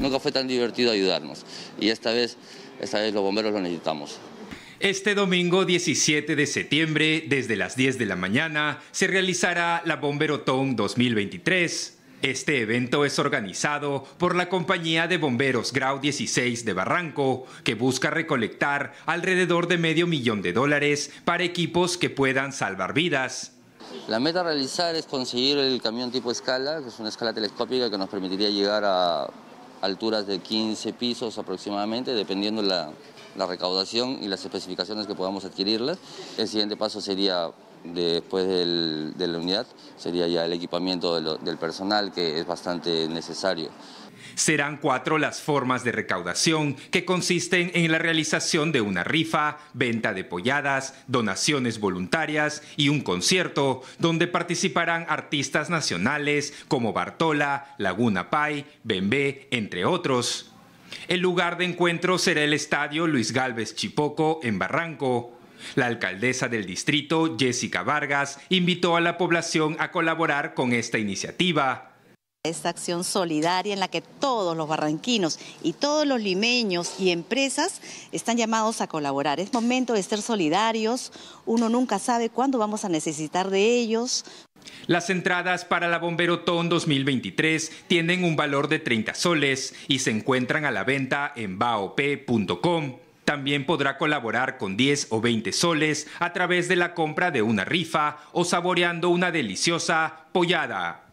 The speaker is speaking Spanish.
Nunca fue tan divertido ayudarnos y esta vez, esta vez los bomberos lo necesitamos. Este domingo 17 de septiembre, desde las 10 de la mañana, se realizará la Bomberotón 2023. Este evento es organizado por la compañía de bomberos Grau 16 de Barranco, que busca recolectar alrededor de medio millón de dólares para equipos que puedan salvar vidas. La meta a realizar es conseguir el camión tipo escala, que es una escala telescópica que nos permitiría llegar a alturas de 15 pisos aproximadamente, dependiendo la, la recaudación y las especificaciones que podamos adquirirlas. El siguiente paso sería después de la unidad sería ya el equipamiento del personal que es bastante necesario. Serán cuatro las formas de recaudación que consisten en la realización de una rifa, venta de polladas, donaciones voluntarias y un concierto donde participarán artistas nacionales como Bartola, Laguna Pai, Bembé, entre otros. El lugar de encuentro será el Estadio Luis Galvez Chipoco en Barranco. La alcaldesa del distrito, Jessica Vargas, invitó a la población a colaborar con esta iniciativa. Esta acción solidaria en la que todos los barranquinos y todos los limeños y empresas están llamados a colaborar. Es momento de ser solidarios, uno nunca sabe cuándo vamos a necesitar de ellos. Las entradas para la Bomberotón 2023 tienen un valor de 30 soles y se encuentran a la venta en baop.com. También podrá colaborar con 10 o 20 soles a través de la compra de una rifa o saboreando una deliciosa pollada.